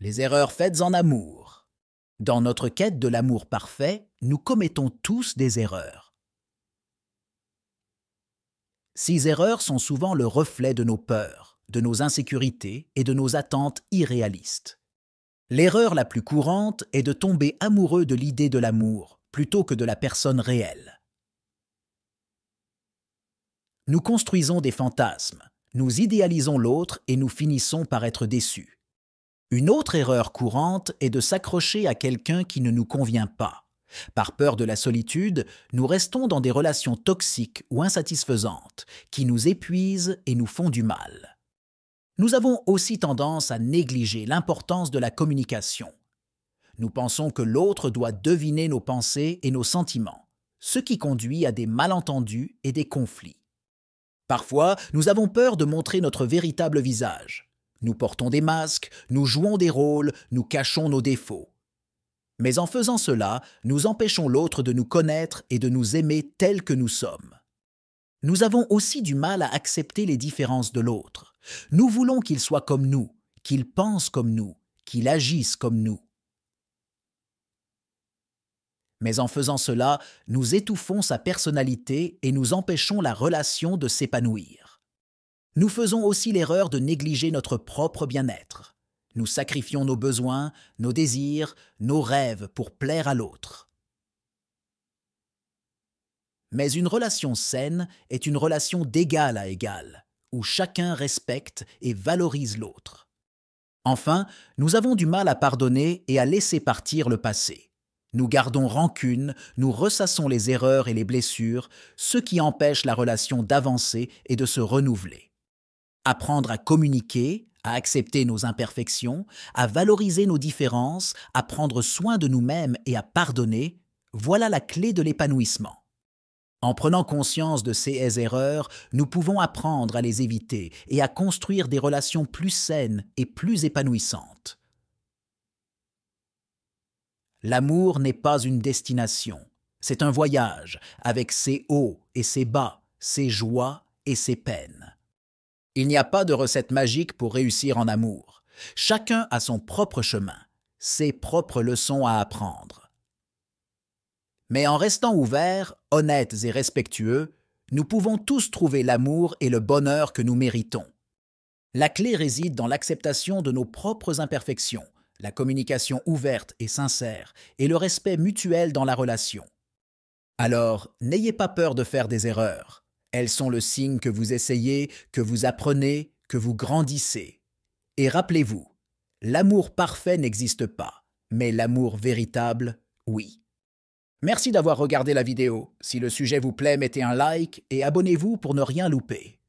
les erreurs faites en amour. Dans notre quête de l'amour parfait, nous commettons tous des erreurs. Ces erreurs sont souvent le reflet de nos peurs, de nos insécurités et de nos attentes irréalistes. L'erreur la plus courante est de tomber amoureux de l'idée de l'amour plutôt que de la personne réelle. Nous construisons des fantasmes, nous idéalisons l'autre et nous finissons par être déçus. Une autre erreur courante est de s'accrocher à quelqu'un qui ne nous convient pas. Par peur de la solitude, nous restons dans des relations toxiques ou insatisfaisantes, qui nous épuisent et nous font du mal. Nous avons aussi tendance à négliger l'importance de la communication. Nous pensons que l'autre doit deviner nos pensées et nos sentiments, ce qui conduit à des malentendus et des conflits. Parfois, nous avons peur de montrer notre véritable visage. Nous portons des masques, nous jouons des rôles, nous cachons nos défauts. Mais en faisant cela, nous empêchons l'autre de nous connaître et de nous aimer tels que nous sommes. Nous avons aussi du mal à accepter les différences de l'autre. Nous voulons qu'il soit comme nous, qu'il pense comme nous, qu'il agisse comme nous. Mais en faisant cela, nous étouffons sa personnalité et nous empêchons la relation de s'épanouir. Nous faisons aussi l'erreur de négliger notre propre bien-être. Nous sacrifions nos besoins, nos désirs, nos rêves pour plaire à l'autre. Mais une relation saine est une relation d'égal à égal, où chacun respecte et valorise l'autre. Enfin, nous avons du mal à pardonner et à laisser partir le passé. Nous gardons rancune, nous ressassons les erreurs et les blessures, ce qui empêche la relation d'avancer et de se renouveler apprendre à communiquer, à accepter nos imperfections, à valoriser nos différences, à prendre soin de nous-mêmes et à pardonner, voilà la clé de l'épanouissement. En prenant conscience de ces erreurs, nous pouvons apprendre à les éviter et à construire des relations plus saines et plus épanouissantes. L'amour n'est pas une destination, c'est un voyage avec ses hauts et ses bas, ses joies et ses peines. Il n'y a pas de recette magique pour réussir en amour. Chacun a son propre chemin, ses propres leçons à apprendre. Mais en restant ouverts, honnêtes et respectueux, nous pouvons tous trouver l'amour et le bonheur que nous méritons. La clé réside dans l'acceptation de nos propres imperfections, la communication ouverte et sincère, et le respect mutuel dans la relation. Alors, n'ayez pas peur de faire des erreurs. Elles sont le signe que vous essayez, que vous apprenez, que vous grandissez. Et rappelez-vous, l'amour parfait n'existe pas, mais l'amour véritable, oui. Merci d'avoir regardé la vidéo. Si le sujet vous plaît, mettez un like et abonnez-vous pour ne rien louper.